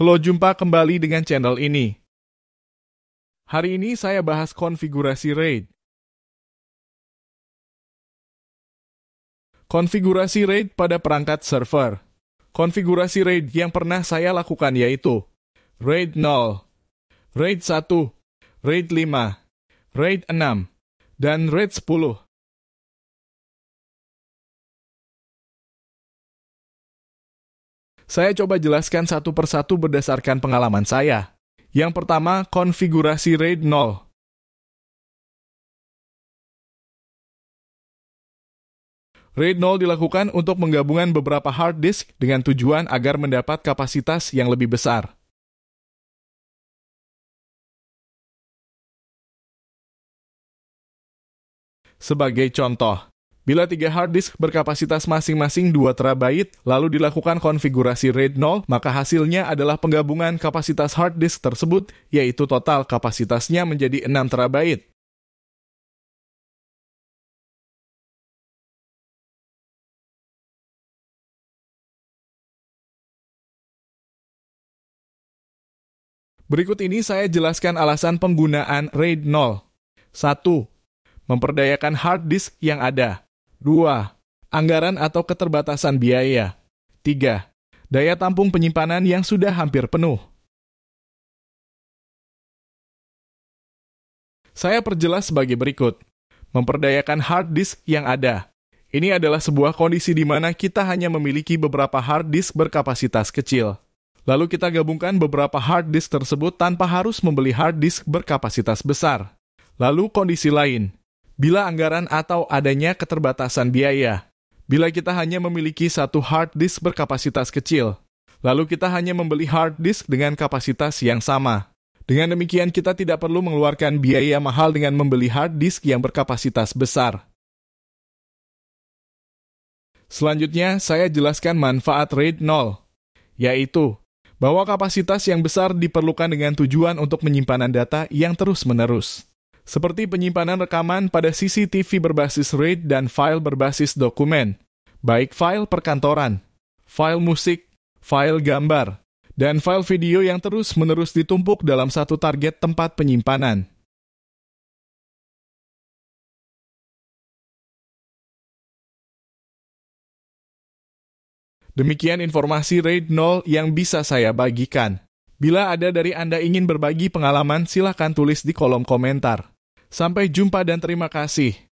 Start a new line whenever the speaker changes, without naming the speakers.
Halo jumpa kembali dengan channel ini. Hari ini saya bahas konfigurasi RAID.
Konfigurasi RAID pada perangkat server. Konfigurasi RAID yang pernah saya lakukan yaitu RAID 0, RAID 1, RAID 5, RAID 6, dan RAID 10.
Saya coba jelaskan satu persatu berdasarkan pengalaman saya. Yang pertama, konfigurasi RAID 0. RAID 0 dilakukan untuk menggabungkan beberapa hard disk dengan tujuan agar mendapat kapasitas yang lebih besar.
Sebagai contoh, Bila tiga hard disk berkapasitas masing-masing 2 terabyte, lalu dilakukan konfigurasi RAID 0, maka hasilnya adalah penggabungan kapasitas hard disk tersebut, yaitu total kapasitasnya
menjadi
6 terabyte.
Berikut ini saya jelaskan alasan penggunaan RAID 0. 1. Memperdayakan hard disk yang ada. 2. Anggaran atau keterbatasan biaya. 3. Daya tampung penyimpanan
yang sudah hampir penuh.
Saya perjelas sebagai berikut. Memperdayakan hard disk yang ada. Ini adalah sebuah kondisi di mana kita hanya memiliki beberapa hard disk berkapasitas kecil. Lalu kita gabungkan beberapa hard disk tersebut tanpa harus membeli hard disk berkapasitas besar. Lalu kondisi lain, bila anggaran atau adanya keterbatasan biaya. Bila kita hanya memiliki satu hard disk berkapasitas kecil, lalu kita hanya membeli hard disk dengan kapasitas yang sama. Dengan demikian, kita tidak perlu mengeluarkan biaya mahal dengan membeli hard disk yang berkapasitas besar. Selanjutnya, saya jelaskan manfaat RAID 0, yaitu bahwa kapasitas yang besar diperlukan dengan tujuan untuk penyimpanan data yang terus-menerus seperti penyimpanan rekaman pada CCTV berbasis RAID dan file berbasis dokumen, baik file perkantoran, file musik, file gambar, dan file video yang terus-menerus ditumpuk dalam satu target tempat penyimpanan. Demikian informasi RAID 0 yang bisa saya bagikan. Bila ada dari Anda ingin berbagi pengalaman, silakan tulis di kolom komentar. Sampai jumpa dan terima kasih.